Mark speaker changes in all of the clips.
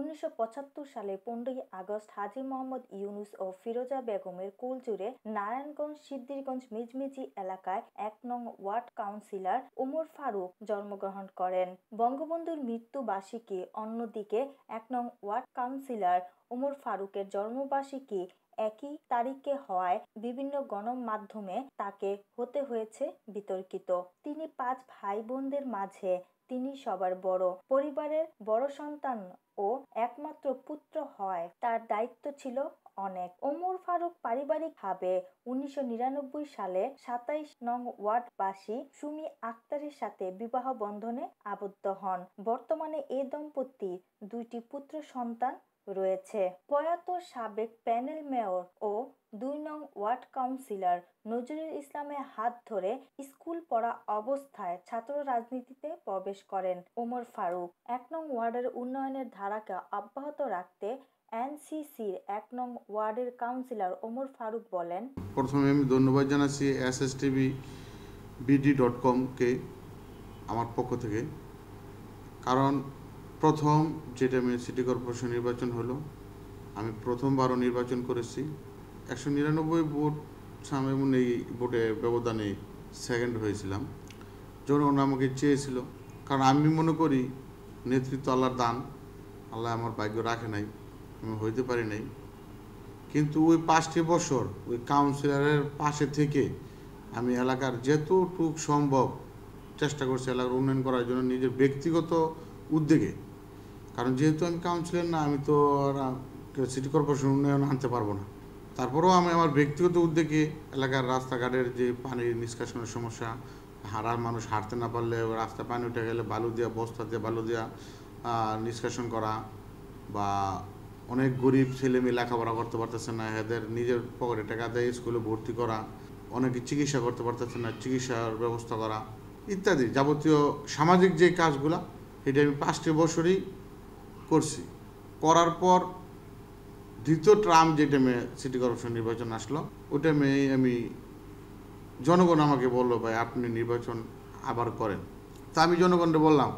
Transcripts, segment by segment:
Speaker 1: উনিশশো সালে পনেরোই আগস্ট হাজি মোহাম্মদ ইউনুস ও ফিরোজা বেগমের কুলজুড়ে নারায়ণগঞ্জ সিদ্দিরগঞ্জ মিজমিজি এলাকায় এক নং ওয়ার্ড কাউন্সিলর ওমর ফারুক জন্মগ্রহণ করেন বঙ্গবন্ধুর মৃত্যুবার্ষিকী অন্যদিকে এক নং ওয়ার্ড কাউন্সিলর ওমর ফারুকের জন্মবার্ষিকী একই তারিখে হওয়ায় বিভিন্ন গণমাধ্যমে তাকে হতে হয়েছে বিতর্কিত তিনি পাঁচ ভাই বোনদের মাঝে তিনি সবার বড় পরিবারের বড় সন্তান ও একমাত্র পুত্র হয় তার দায়িত্ব ছিল অনেক ওমর ফারুক পারিবারিকভাবে উনিশশো সালে সাতাইশ নং ওয়ার্ডবাসী সুমি আক্তারের সাথে বিবাহ বন্ধনে আবদ্ধ হন বর্তমানে এ দম্পতি দুইটি পুত্র সন্তান রয়েছে প্রয়াত সাবেক প্যানেল মেয়র ও দুই নং ওয়ার্ড কাউন্সিলর নজরুল ইসলামের হাত ধরে স্কুল পড়া অবস্থায় ছাত্র রাজনীতিতে প্রবেশ করেন ওমর ফারুক এক নং ওয়ার্ডের উন্নয়নের ধারাকে অব্যাহত রাখতে এনসিসির এক নং ওয়ার্ডের কাউন্সিলর ওমর ফারুক বলেন
Speaker 2: প্রথমে আমি ধন্যবাদ জানাচ্ছি S S TV BD dot কমকে আমার পক্ষ থেকে কারণ প্রথম যেটা সিটি কর্পোরেশন নির্বাচন হলো আমি প্রথমবারও নির্বাচন করেছি একশো নিরানব্বই ভোট সামনে এই ভোটে ব্যবধানে সেকেন্ড হয়েছিলাম জনগণ আমাকে চেয়েছিল কারণ আমি মনে করি নেতৃত্ব আল্লাহর দান আল্লাহ আমার ভাগ্য রাখে নাই আমি হইতে পারি নাই কিন্তু ওই পাঁচটি বছর ওই কাউন্সিলরের পাশে থেকে আমি এলাকার যেতটুক সম্ভব চেষ্টা করছি এলাকার উন্নয়ন করার জন্য নিজের ব্যক্তিগত উদ্যোগে কারণ যেহেতু আমি কাউন্সিলর না আমি তো আর সিটি কর্পোরেশন উন্নয়ন আনতে পারবো না তারপরেও আমি আমার ব্যক্তিগত উদ্যোগে এলাকার রাস্তাঘাটের যে পানির নিষ্কাশনের সমস্যা হারার মানুষ হাঁটতে না পারলে রাস্তা পানি উঠে গেলে বালু দেওয়া বস্তা দিয়ে বালু দেওয়া নিষ্কাশন করা বা অনেক গরিব ছেলেমেয়ে লেখাপড়া করতে পারতেছে না এদের নিজের পকেটে টাকা দেয় স্কুলে ভর্তি করা অনেকে চিকিৎসা করতে পারতেছে না চিকিৎসার ব্যবস্থা করা ইত্যাদি যাবতীয় সামাজিক যে কাজগুলা সেটা আমি পাঁচটি বছরই করছি করার পর দ্বিতীয় ট্রাম যেটা মেয়ে সিটি কর্পোরেশন নির্বাচন আসলো ওটা টাইমে আমি জনগণ আমাকে বললো ভাই আপনি নির্বাচন আবার করেন তা আমি জনগণকে বললাম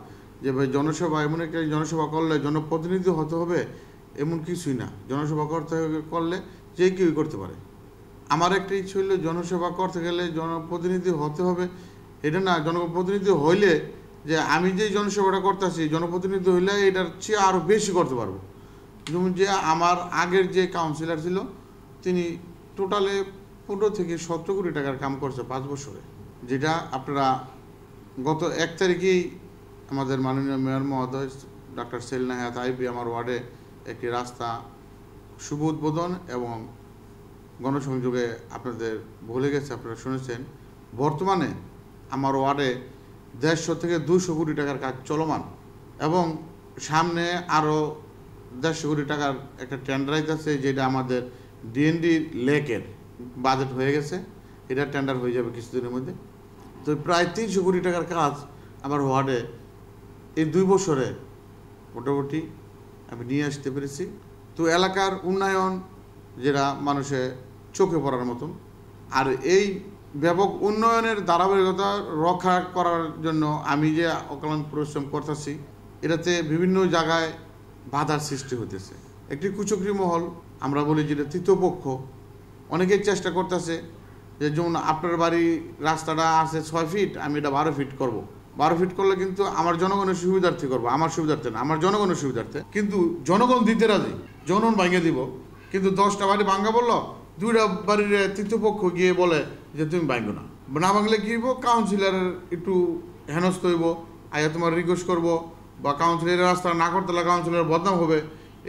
Speaker 2: যে ভাই জনসভা এমন একটা জনসভা করলে জনপ্রতিনিধি হতে হবে এমন কিছুই না জনসভা করতে করলে যে কেউই করতে পারে আমার একটা ইচ্ছে হইলে জনসেবা করতে গেলে জনপ্রতিনিধি হতে হবে এটা না জনপ্রতিনিধি হইলে যে আমি যে জনসেবাটা করতেছি জনপ্রতিনিধি হইলে এটার চেয়ে আরও বেশি করতে পারবো যেমন যে আমার আগের যে কাউন্সিলর ছিল তিনি টোটালে পনেরো থেকে সতেরো কোটি টাকার কাম করছে পাঁচ বছরে যেটা আপনারা গত এক তারিখেই আমাদের মাননীয় মেয়র মহোদয় ডাক্তার সেলনাহাত আইবি আমার ওয়ার্ডে একটি রাস্তা শুভ উদ্বোধন এবং গণসংযোগে আপনাদের ভুলে গেছে আপনারা শুনেছেন বর্তমানে আমার ওয়ার্ডে দেড়শো থেকে দুশো কোটি টাকার কাজ চলমান এবং সামনে আরও দেড়শো কোটি টাকার একটা টেন্ডারাইজ আছে যেটা আমাদের ডিএনডি লেকের বাজেট হয়ে গেছে এটা টেন্ডার হয়ে যাবে কিছুদিনের মধ্যে তো প্রায় তিনশো কোটি টাকার কাজ আমার ওয়ার্ডে এই দুই বছরে মোটামুটি আমি নিয়ে আসতে পেরেছি তো এলাকার উন্নয়ন যেটা মানুষে চোখে পড়ার মতন আর এই ব্যাপক উন্নয়নের ধারাবাহিকতা রক্ষা করার জন্য আমি যে অক্লান্ত পরিশ্রম করতেছি এটাতে বিভিন্ন জায়গায় বাধার সৃষ্টি হতেছে একটি কুচকরি মহল আমরা বলি যেটা তৃতীয়পক্ষ অনেকেই চেষ্টা করতেছে যে যেমন আপনার বাড়ি রাস্তাটা আছে ছয় ফিট আমি এটা বারো ফিট করব। বারো ফিট করলে কিন্তু আমার জনগণের সুবিধার্থে করবো আমার সুবিধার্থে না আমার জনগণের সুবিধার্থে কিন্তু জনগণ দিতে রাজি জনগণ ভাঙিয়ে দিব কিন্তু দশটা বাড়ি ভাঙ্গা বললো দুইটা বাড়ির পক্ষ গিয়ে বলে যে তুমি বাইব না না ভাঙলে কী হইব কাউন্সিলার একটু হেনস্থ হইব আয়া তোমার রিকোয়েস্ট করব বা কাউন্সিলের রাস্তা না করতে হলে কাউন্সিলর বদনাম হবে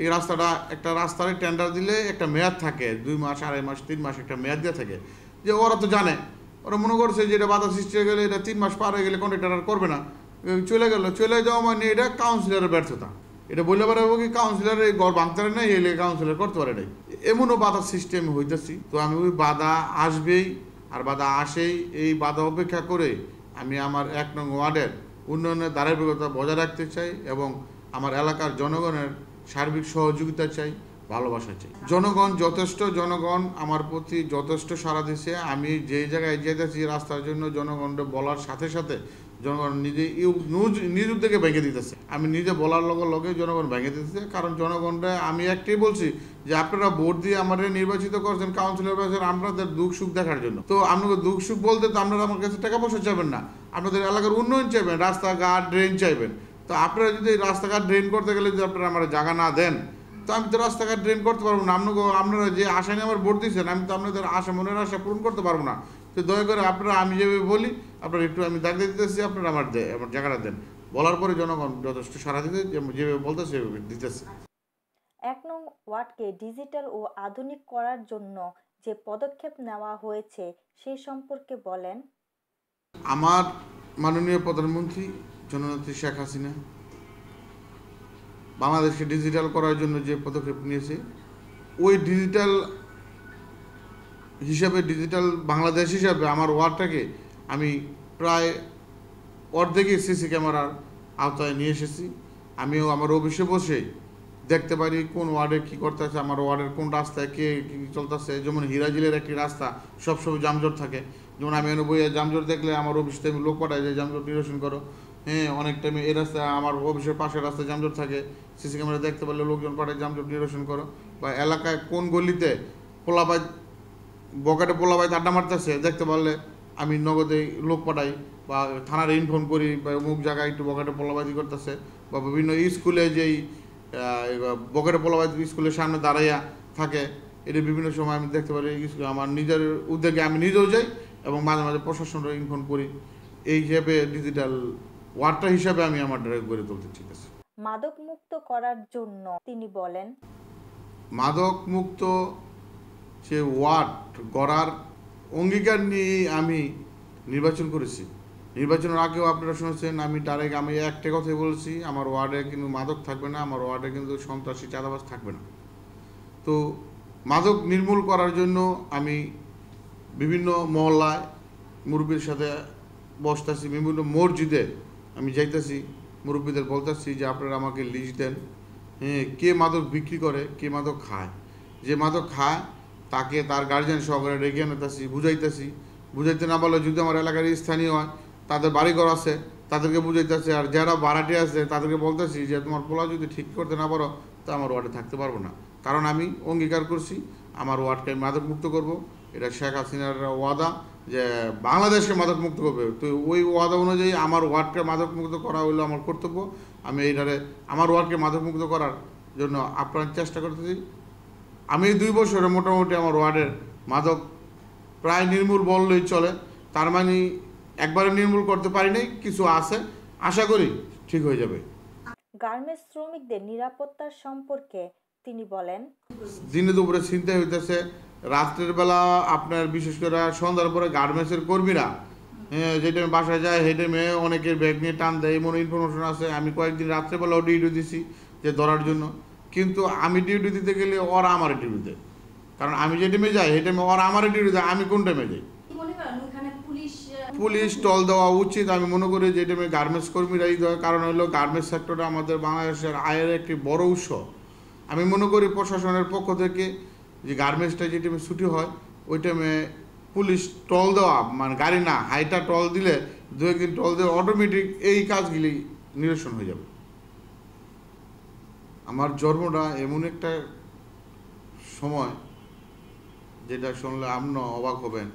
Speaker 2: এই রাস্তাটা একটা রাস্তার টেন্ডার দিলে একটা মেয়াদ থাকে দুই মাস আড়াই মাস তিন মাস একটা মেয়াদ দেওয়া থাকে যে ওরা তো জানে ওরা মনে করছে যে এটা বাধা সৃষ্টি হয়ে গেলে এটা তিন মাস পার হয়ে গেলে কন্ট্রাক্টার করবে না চলে গেল চলে যাওয়া মানে এটা কাউন্সিলরের ব্যর্থতা এটা বললে পারে কি কাউন্সিলার এই গড় ভাঙতে পারে এলে কাউন্সিলর করতে পারে নাই এমনও বাধা সিস্টেম হইতেছি তো আমি ওই বাধা আসবেই আর বাধা আসেই এই বাধা অপেক্ষা করে আমি আমার এক নং ওয়ার্ডের উন্নয়নের ধারাবাহিকতা বজায় রাখতে চাই এবং আমার এলাকার জনগণের সার্বিক সহযোগিতা চাই ভালোবাসা চাই জনগণ যথেষ্ট জনগণ আমার প্রতি যথেষ্ট সারা দিছে আমি যেই জায়গায় যেতেছি রাস্তার জন্য জনগণকে বলার সাথে সাথে জনগণ নিজে নিজ উদ্যোগে ভেঙে দিতেছে আমি নিজে বলার লগে লগে জনগণ ভেঙে দিতেছে কারণ জনগণরা আমি একটাই বলছি যে আপনারা ভোট দিয়ে আমাদের নির্বাচিত করছেন কাউন্সিলর বাসের আপনাদের দুঃখ সুখ দেখার জন্য তো আপনাদের দুঃখ সুখ বলতে তো আপনারা আমার কাছে টাকা পয়সা চাইবেন না আপনাদের এলাকার উন্নয়ন চাইবেন রাস্তাঘাট ড্রেন চাইবেন তো আপনারা যদি রাস্তাঘাট ড্রেন করতে গেলে যদি আপনারা আমার জায়গা না দেন তো আমি তো রাস্তাঘাট ড্রেন করতে পারবো না আপনাকে আপনারা যে আশা নিয়ে আমার ভোট দিয়েছেন আমি তো আপনাদের আশা মনের আশা পূরণ করতে পারবো না তো দয়া করে আপনারা আমি যেভাবে বলি আপনার একটু আমি দাগ দিতেছি আপনারা আমার আমার জায়গাটা দেন বলার পরে জনগণ যথেষ্ট সারা দিতে যেভাবে বলতেছে দিতেছে
Speaker 1: এক নং ওয়ার্ডকে ডিজিটাল ও আধুনিক করার জন্য যে পদক্ষেপ নেওয়া হয়েছে সে সম্পর্কে বলেন
Speaker 2: আমার মাননীয় প্রধানমন্ত্রী জননেত্রী শেখ হাসিনা বাংলাদেশকে ডিজিটাল করার জন্য যে পদক্ষেপ নিয়েছে ওই ডিজিটাল হিসাবে ডিজিটাল বাংলাদেশ হিসাবে আমার ওয়ার্ডটাকে আমি প্রায় অর্ধেকই সিসি ক্যামেরার আওতায় নিয়ে এসেছি আমিও আমার অফিসে বসে দেখতে পারি কোন ওয়ার্ডে কি করতেছে আমার ওয়ার্ডের কোন রাস্তায় কে কী চলতেছে যেমন হিরাজিলের একটি রাস্তা সবসময় জামজট থাকে যেমন আমি অনুভূয়া জামজট দেখলে আমার অফিস টাইমে লোক পাঠায় যে জামজট নিরসন করো হ্যাঁ অনেক টাইমে এই রাস্তায় আমার অফিসের পাশের রাস্তায় জামজট থাকে সিসি ক্যামেরা দেখতে পারলে লোকজন পাঠায় জামজট নিরসন করো বা এলাকায় কোন গলিতে পোলাবাই বকেটে পোলাবাই আড্ডা মারতেছে দেখতে পারলে আমি নগদে লোক পাঠাই বা থানার ইনফর্ম করি বা অমুক জায়গায় একটু বকেটে পোলাবাজি করতেছে বা বিভিন্ন স্কুলে যেই বকেটে পোলাবাজি স্কুলের সামনে দাঁড়াইয়া থাকে এটা বিভিন্ন সময় আমি দেখতে পারি আমার নিজের উদ্যোগে আমি নিজেও যাই এবং মাঝে মাঝে প্রশাসনের ইনফর্ম করি এই হিসাবে ডিজিটাল ওয়ার্ডটা হিসাবে আমি আমার ড্রাইভ গড়ে তুলতে ঠিক আছে
Speaker 1: মাদক মুক্ত করার জন্য তিনি বলেন
Speaker 2: মাদক মুক্ত সে ওয়ার্ড গড়ার অঙ্গীকার নিয়ে আমি নির্বাচন করেছি নির্বাচনের আগেও আপনারা শুনেছেন আমি তার আগে আমি একটা কথাই বলছি আমার ওয়ার্ডে কিন্তু মাদক থাকবে না আমার ওয়ার্ডে কিন্তু সন্ত্রাসী চাঁদাবাস থাকবে না তো মাদক নির্মূল করার জন্য আমি বিভিন্ন মহল্লায় মুরব্বীর সাথে বসতেছি বিভিন্ন মসজিদে আমি যাইতেছি মুরব্বীদের বলতেছি যে আপনারা আমাকে লিস্ট দেন হ্যাঁ কে মাদক বিক্রি করে কে মাদক খায় যে মাদক খায় তাকে তার গার্জেন সহকারে ডেকে আনতেছি বুঝাইতেছি বুঝাইতে না বলে যদি আমার এলাকার স্থানীয় হয় তাদের বাড়িঘর আছে তাদেরকে বুঝাইতেছে আর যারা ভাড়াটে আছে তাদেরকে বলতেছি যে তোমার পোলা যদি ঠিক করতে না পারো তো আমার ওয়ার্ডে থাকতে পারবো না কারণ আমি অঙ্গীকার করছি আমার ওয়ার্ডকে আমি মাদকমুক্ত করব এটা শেখ হাসিনার ওয়াদা যে বাংলাদেশকে মাদকমুক্ত করবে তো ওই ওয়াদা অনুযায়ী আমার ওয়ার্ডকে মাদকমুক্ত করা হলো আমার কর্তব্য আমি এইটারে আমার ওয়ার্ডকে মাদকমুক্ত করার জন্য আপ্রাণ চেষ্টা করতেছি আমি দুই বছরে মোটামুটি আমার ওয়ার্ডের মাদক প্রায় নির্মূল বললেই চলে তার মানে একবারে নির্মূল করতে পারি নাই কিছু আছে আশা করি ঠিক হয়ে যাবে
Speaker 1: গার্মেন্টস শ্রমিকদের নিরাপত্তা সম্পর্কে তিনি বলেন
Speaker 2: দিনে দুপুরে চিন্তা হইতেছে রাত্রের বেলা আপনার বিশেষ করে সন্ধ্যার পরে গার্মেন্টসের কর্মীরা হ্যাঁ, যে টাইমে বাসায় যায় সেই টাইমে অনেকের ব্যাগ নিয়ে টান দেয় এমন ইনফরমেশন আছে আমি কয়েকদিন রাত্রেবেলাও ডিউটি দিছি যে ধরার জন্য কিন্তু আমি ডিউটি দিতে গেলে ওরা আমার ডিউটিতে কারণ আমি যে টাইমে যাই সেই টাইমে ওরা আমার ডিউটিতে আমি কোন টাইমে যাই পুলিশ টল দেওয়া উচিত আমি মনে করি যে টাইমে গার্মেন্টস কর্মীরাই দেওয়া কারণ হলো গার্মেন্টস সেক্টরটা আমাদের বাংলাদেশের আয়ের একটি বড় উৎস আমি মনে করি প্রশাসনের পক্ষ থেকে যে গার্মেন্টসটা যে টাইমে ছুটি হয় ওই টাইমে পুলিশ টল দেওয়া মানে গাড়ি না হাইটা টল দিলে দু একদিন টল দেওয়া অটোমেটিক এই কাজগুলি নিরসন হয়ে যাবে আমার জন্মটা এমন একটা সময় যেটা শুনলে আপনি অবাক হবেন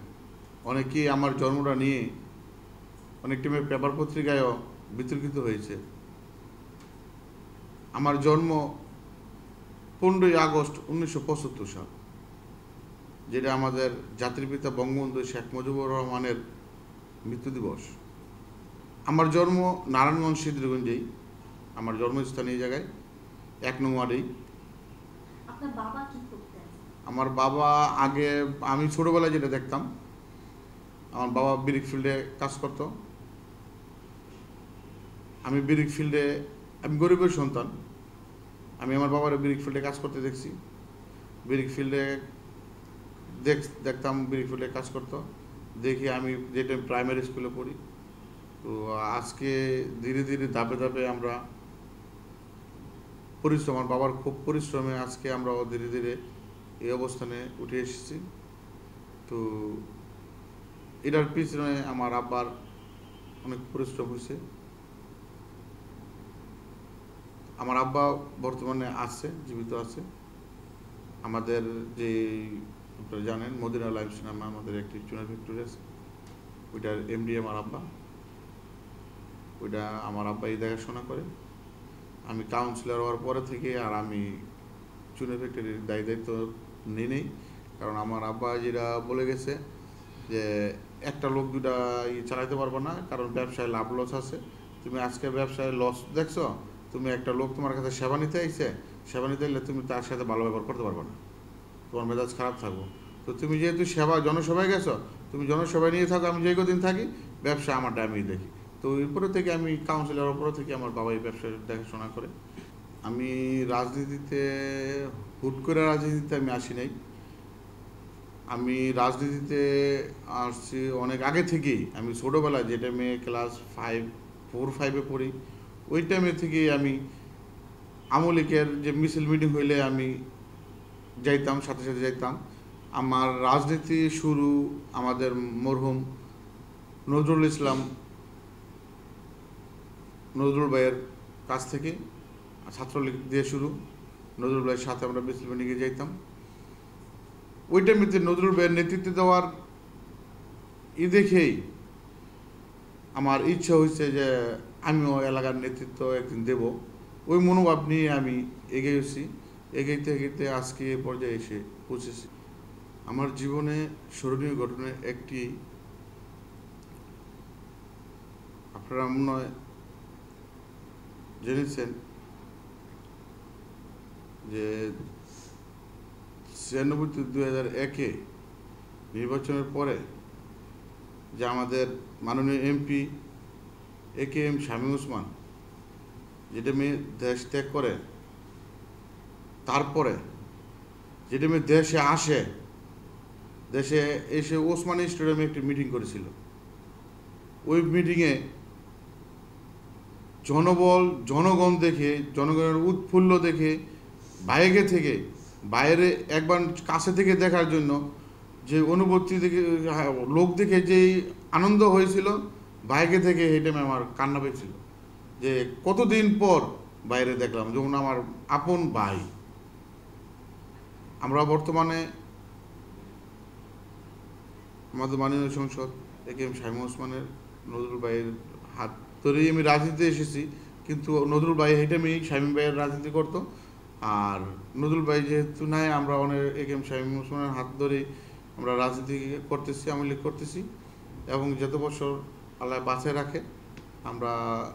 Speaker 2: অনেকেই আমার জন্মটা নিয়ে অনেক টিমের পেপার পত্রিকায়ও বিতর্কিত হয়েছে আমার জন্ম পনেরোই আগস্ট উনিশশো পঁচাত্তর সাল যেটা আমাদের জাতির পিতা বঙ্গবন্ধু শেখ মুজিবুর রহমানের মৃত্যু দিবস আমার জন্ম নারায়ণগঞ্জ সিদ্ধিরগঞ্জেই আমার জন্মস্থান এই জায়গায় এক নম্বরেই আমার বাবা আগে আমি ছোটোবেলায় যেটা দেখতাম আমার বাবা বিরিক ফিল্ডে কাজ করতো আমি বিরিক ফিল্ডে আমি গরিবের সন্তান আমি আমার বাবার বিরিক ফিল্ডে কাজ করতে দেখছি বিরিক ফিল্ডে দেখ দেখতাম বিরিক ফিল্ডে কাজ করতো দেখি আমি যেটা প্রাইমারি স্কুলে পড়ি তো আজকে ধীরে ধীরে ধাপে ধাপে আমরা পরিশ্রম আমার বাবার খুব পরিশ্রমে আজকে আমরা ধীরে ধীরে এই অবস্থানে উঠে এসেছি তো এটার পিছনে আমার আব্বার অনেক পরিশ্রম হয়েছে আমার আব্বা বর্তমানে আছে জীবিত আছে আমাদের যে আপনারা জানেন মদিনা লাইফ সিনেমা আমাদের একটি চুনার ফ্যাক্টরি আছে ওইটার এমডি আমার আব্বা ওইটা আমার আব্বাই দেখাশোনা করে আমি কাউন্সিলর হওয়ার পরে থেকে আর আমি চুনে ফ্যাক্টরির দায় দায়িত্ব নিই কারণ আমার আব্বা যেটা বলে গেছে যে একটা লোক দুটা ই চালাইতে পারবো না কারণ ব্যবসায় লাভ লস আছে তুমি আজকে ব্যবসায় লস দেখছো তুমি একটা লোক তোমার কাছে সেবা নিতে আইছে সেবা নিতে এলে তুমি তার সাথে ভালো ব্যবহার করতে পারবে না তোমার মেজাজ খারাপ থাকবো তো তুমি যেহেতু সেবা জনসভায় গেছো তুমি জনসভায় নিয়ে থাকো আমি যে কদিন থাকি ব্যবসা আমারটা আমি দেখি তো এরপরে থেকে আমি কাউন্সিলর উপরে থেকে আমার বাবাই ব্যবসায় দেখাশোনা করে আমি রাজনীতিতে হুট করে রাজনীতিতে আমি আসি নাই আমি রাজনীতিতে আসছি অনেক আগে থেকেই আমি ছোটোবেলা যে টাইমে ক্লাস ফাইভ ফোর ফাইভে পড়ি ওই টাইমে থেকেই আমি আমলিকের যে মিছিল মিটিং হইলে আমি যাইতাম সাথে সাথে যাইতাম আমার রাজনীতি শুরু আমাদের মরহুম নজরুল ইসলাম নজরুল ভাইয়ের কাছ থেকে ছাত্রলীগ দিয়ে শুরু নজরুল ভাইয়ের সাথে আমরা বিসিবি গিয়ে যাইতাম ওই টাইমে নজরুল ভাইয়ের নেতৃত্ব দেওয়ার ই দেখেই আমার ইচ্ছা হয়েছে যে আমিও এলাকার নেতৃত্ব একদিন দেব ওই মনোভাব নিয়ে আমি এগিয়েছি এগিয়েতে এগিয়েতে আজকে এ পর্যায়ে এসে পৌঁছেছি আমার জীবনে স্মরণীয় ঘটনা একটি আপনারা মনে হয় জেনেছেন যে ছিয়ানব্বইতে দু হাজার একে নির্বাচনের পরে যে আমাদের মাননীয় MP A K M Shamim Osman যেটা মেয়ে দেশ ত্যাগ করে তারপরে যেটা মেয়ে দেশে আসে দেশে এসে ওসমানী স্টেডিয়ামে একটি মিটিং করেছিল ওই মিটিংয়ে জনবল জনগণ দেখে জনগণের উৎফুল্ল দেখে বাইরে থেকে বাইরে একবার কাছে থেকে দেখার জন্য যে অনুভূতি দেখে লোক দেখে যে আনন্দ হয়েছিল বাইরে থেকে হেঁটে আমার কান্না পেয়েছিল যে কতদিন পর বাইরে দেখলাম যেমন আমার আপন ভাই আমরা বর্তমানে আমাদের মাননীয় সংসদ এ কে এম শাহিম ওসমানের নজরুল ভাইয়ের হাত তো এই আমি রাজনীতিতে এসেছি কিন্তু নজরুল ভাই আমি শামীম ভাইয়ের রাজনীতি করতো আর নজরুল ভাই যেহেতু নাই আমরা অনেক এম শামীম ওসমানের হাত ধরেই আমরা রাজনীতি করতেছি আমি লিখ করতেছি এবং যত বছর আল্লাহ বাঁচায় রাখে আমরা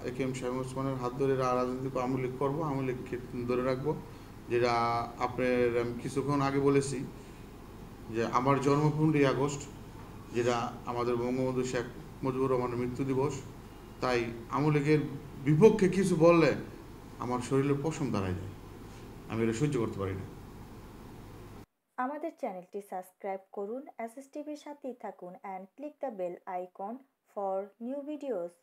Speaker 2: একে এম শাহিম ওসমানের হাত ধরে রাজনীতি আমি লিখ করবো আমি লিখ ধরে রাখবো যেটা আপনার আমি কিছুক্ষণ আগে বলেছি যে আমার জন্ম পনেরোই আগস্ট যেটা আমাদের বঙ্গবন্ধু শেখ মুজিবুর রহমানের মৃত্যু দিবস তাই আমুল লীগের বিপক্ষে কিছু বললে আমার শরীরে পশম দাঁড়ায় যায় আমি এটা সহ্য করতে পারি না
Speaker 1: আমাদের চ্যানেলটি সাবস্ক্রাইব করুন এসএস টিভির সাথেই থাকুন and click the bell icon for new videos